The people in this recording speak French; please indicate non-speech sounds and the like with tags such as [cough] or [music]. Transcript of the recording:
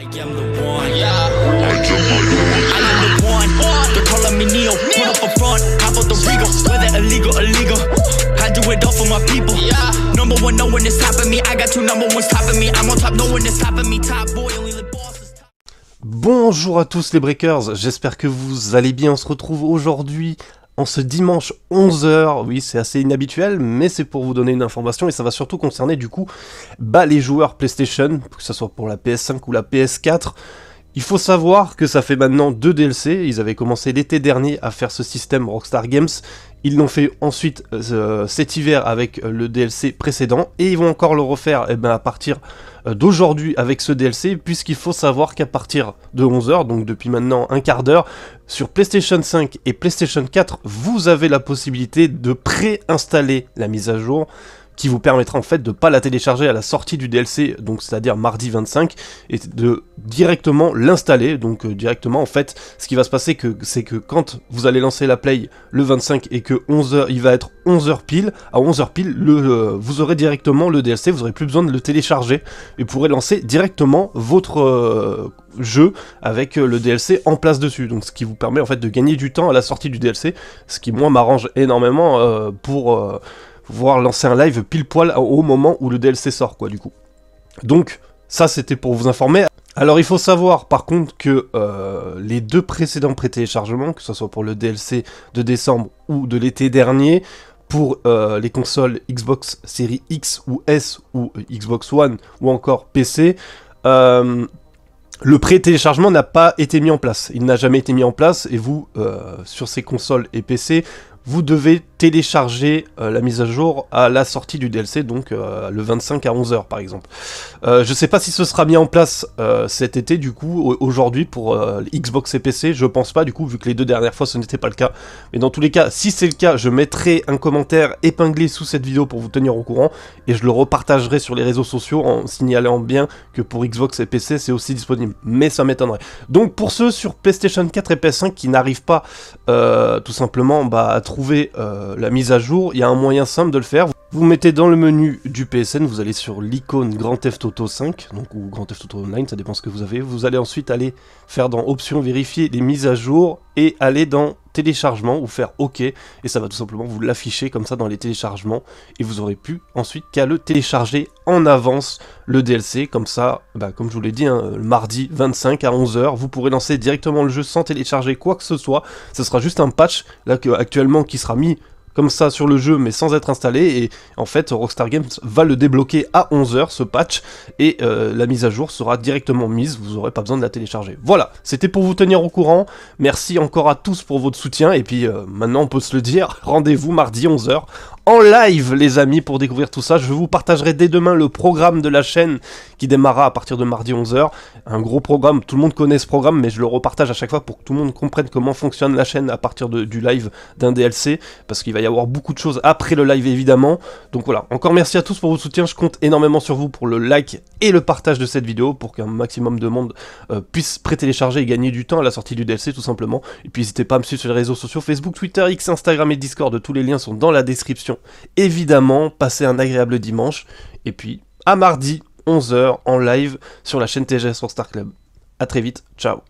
I am the one. Yeah. I am the one. They're calling me Neo. Put up a front. How about the regal? Whether illegal, illegal. I do it all for my people. Yeah. Number one, no one is topping me. I got two number ones topping me. I'm on top, no one is me. Top boy, only boss Bonjour à tous les Breakers. J'espère que vous allez bien. On se retrouve aujourd'hui en ce dimanche 11h. Oui, c'est assez inhabituel, mais c'est pour vous donner une information et ça va surtout concerner du coup bah, les joueurs PlayStation, que ce soit pour la PS5 ou la PS4. Il faut savoir que ça fait maintenant deux DLC, ils avaient commencé l'été dernier à faire ce système Rockstar Games, ils l'ont fait ensuite euh, cet hiver avec euh, le DLC précédent, et ils vont encore le refaire eh ben, à partir euh, d'aujourd'hui avec ce DLC, puisqu'il faut savoir qu'à partir de 11h, donc depuis maintenant un quart d'heure, sur PlayStation 5 et PlayStation 4, vous avez la possibilité de préinstaller la mise à jour qui vous permettra en fait de ne pas la télécharger à la sortie du DLC, donc c'est-à-dire mardi 25, et de directement l'installer. Donc euh, directement en fait, ce qui va se passer que c'est que quand vous allez lancer la play le 25 et que 11h, il va être 11h pile, à 11h pile, le, euh, vous aurez directement le DLC, vous n'aurez plus besoin de le télécharger et pourrez lancer directement votre euh, jeu avec le DLC en place dessus. Donc ce qui vous permet en fait de gagner du temps à la sortie du DLC, ce qui moi m'arrange énormément pour voire lancer un live pile poil au moment où le DLC sort, quoi, du coup. Donc, ça, c'était pour vous informer. Alors, il faut savoir, par contre, que euh, les deux précédents pré-téléchargements, que ce soit pour le DLC de décembre ou de l'été dernier, pour euh, les consoles Xbox Series X ou S ou euh, Xbox One ou encore PC, le pré-téléchargement n'a pas été mis en place. Il n'a jamais été mis en place et vous, sur ces consoles et PC, vous devez télécharger euh, la mise à jour à la sortie du DLC, donc euh, le 25 à 11h par exemple. Euh, je ne sais pas si ce sera mis en place cet été, du coup, aujourd'hui pour Xbox et PC, je pense pas, du coup, vu que les deux dernières fois ce n'était pas le cas. Mais dans tous les cas, si c'est le cas, je mettrai un commentaire épinglé sous cette vidéo pour vous tenir au courant, et je le repartagerai sur les réseaux sociaux en signalant bien que pour Xbox et PC c'est aussi disponible, mais ça m'étonnerait. Donc pour ceux sur PlayStation 4 et PS5 qui n'arrivent pas tout simplement bah, à trouver... Euh, la mise à jour, il y a un moyen simple de le faire. Vous mettez dans le menu du PSN, vous allez sur l'icône Grand Theft Auto 5, donc, ou Grand Theft Auto Online, ça dépend ce que vous avez. Vous allez ensuite aller faire dans Options, vérifier les mises à jour, et aller dans Téléchargement, ou faire OK, et ça va tout simplement vous l'afficher comme ça dans les téléchargements, et vous aurez pu ensuite qu'à le télécharger en avance, le DLC, comme ça, bah, comme je vous l'ai dit, hein, le mardi 25 à 11h, vous pourrez lancer directement le jeu sans télécharger quoi que ce soit, ce sera juste un patch, là, actuellement, qui sera mis comme ça sur le jeu mais sans être installé et en fait Rockstar Games va le débloquer à 11h ce patch et euh, la mise à jour sera directement mise, vous n'aurez pas besoin de la télécharger. Voilà, c'était pour vous tenir au courant, merci encore à tous pour votre soutien et puis euh, maintenant on peut se le dire, [laughs] rendez-vous mardi 11h en live, les amis, pour découvrir tout ça. Je vous partagerai dès demain le programme de la chaîne qui démarra à partir de mardi 11h. Un gros programme, tout le monde connaît ce programme, mais je le repartage à chaque fois pour que tout le monde comprenne comment fonctionne la chaîne à partir du live d'un DLC, parce qu'il va y avoir beaucoup de choses après le live évidemment. Donc voilà, encore merci à tous pour votre soutien, je compte énormément sur vous pour le like et le partage de cette vidéo pour qu'un maximum de monde euh, puisse pré-télécharger et gagner du temps à la sortie du DLC tout simplement. Et puis n'hésitez pas à me suivre sur les réseaux sociaux Facebook, Twitter, X, Instagram et Discord. Tous les liens sont dans la description. Évidemment, passez un agréable dimanche. Et puis à mardi, 11h en live sur la chaîne TGS Star Club. A très vite, ciao